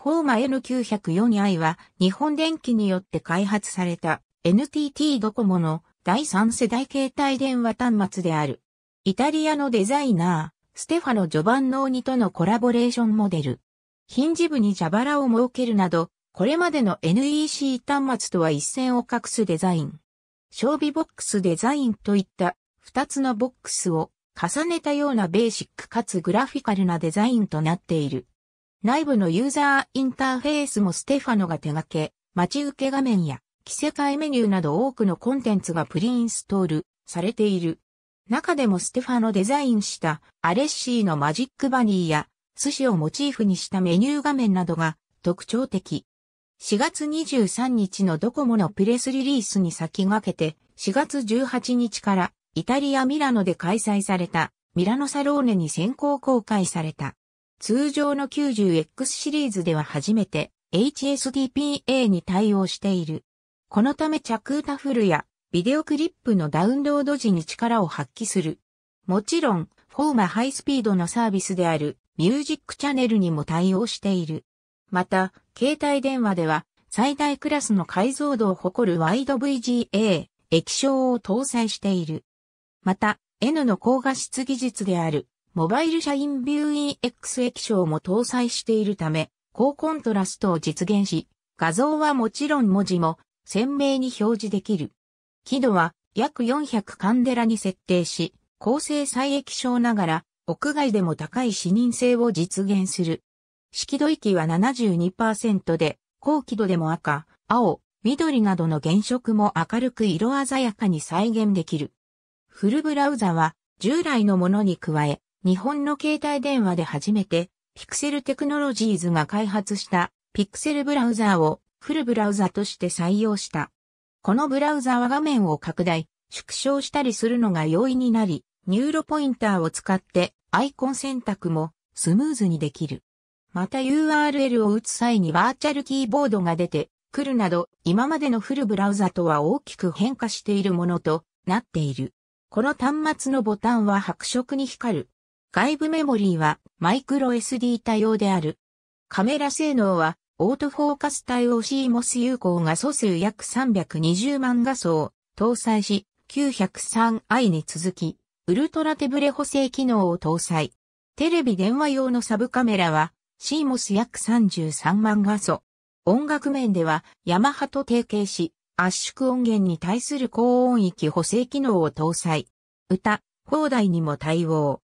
フォーマ N904i は日本電機によって開発された NTT ドコモの第3世代携帯電話端末である。イタリアのデザイナー、ステファノ・ジョバンノーニとのコラボレーションモデル。ヒンジ部に蛇腹を設けるなど、これまでの NEC 端末とは一線を画すデザイン。装備ボックスデザインといった2つのボックスを重ねたようなベーシックかつグラフィカルなデザインとなっている。内部のユーザーインターフェースもステファノが手掛け、待ち受け画面や着せ替えメニューなど多くのコンテンツがプリインストールされている。中でもステファノデザインしたアレッシーのマジックバニーや寿司をモチーフにしたメニュー画面などが特徴的。4月23日のドコモのプレスリリースに先駆けて4月18日からイタリア・ミラノで開催されたミラノサローネに先行公開された。通常の 90X シリーズでは初めて HSDPA に対応している。このため着歌フルやビデオクリップのダウンロード時に力を発揮する。もちろん、フォーマハイスピードのサービスであるミュージックチャネルにも対応している。また、携帯電話では最大クラスの解像度を誇るワイド VGA、液晶を搭載している。また、N の高画質技術であるモバイル社員ビューイン X 液晶も搭載しているため、高コントラストを実現し、画像はもちろん文字も鮮明に表示できる。輝度は約400カンデラに設定し、高精細液晶ながら、屋外でも高い視認性を実現する。色度域は72%で、高輝度でも赤、青、緑などの原色も明るく色鮮やかに再現できる。フルブラウザは従来のものに加え、日本の携帯電話で初めて、ピクセルテクノロジーズが開発したピクセルブラウザーをフルブラウザとして採用した。このブラウザは画面を拡大、縮小したりするのが容易になり、ニューロポインターを使ってアイコン選択もスムーズにできる。また URL を打つ際にバーチャルキーボードが出てくるなど、今までのフルブラウザとは大きく変化しているものとなっている。この端末のボタンは白色に光る。外部メモリーはマイクロ SD 対応である。カメラ性能はオートフォーカス対応 CMOS 有効画素数約320万画素を搭載し 903i に続きウルトラ手ブレ補正機能を搭載。テレビ電話用のサブカメラは CMOS 約33万画素。音楽面ではヤマハと提携し圧縮音源に対する高音域補正機能を搭載。歌、放題にも対応。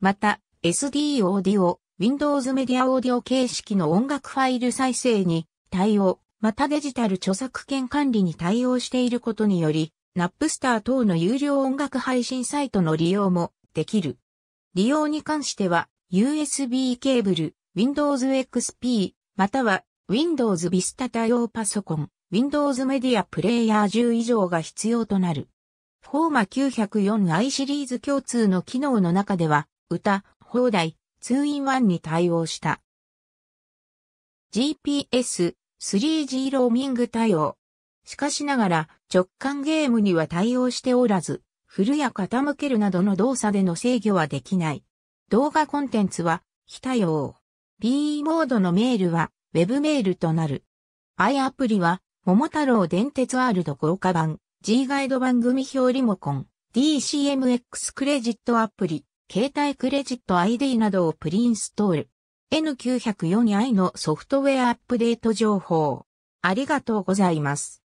また、SD オーディオ、Windows メディアオーディオ形式の音楽ファイル再生に対応、またデジタル著作権管理に対応していることにより、ナップスター等の有料音楽配信サイトの利用もできる。利用に関しては、USB ケーブル、Windows XP、または Windows Vista 対応パソコン、Windows メディアプレイヤー10以上が必要となる。フォーマ 904i シリーズ共通の機能の中では、歌、放題、2-in-1 に対応した。GPS、3G ローミング対応。しかしながら、直感ゲームには対応しておらず、振るや傾けるなどの動作での制御はできない。動画コンテンツは非対応。PE モードのメールは Web メールとなる。i アプリは桃太郎電鉄ワールド豪華版 G ガイド番組表リモコン DCMX クレジットアプリ携帯クレジット ID などをプリインストール。N904i のソフトウェアアップデート情報。ありがとうございます。